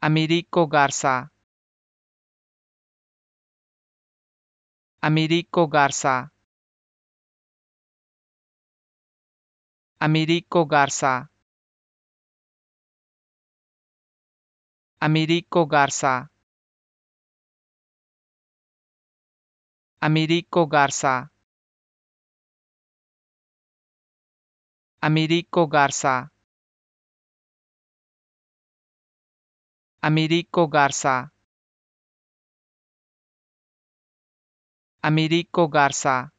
Américo Garza. Américo Garza. Américo Garza. Américo Garza. Américo Garza. Américo Garza. Américo Garza. Américo Garza.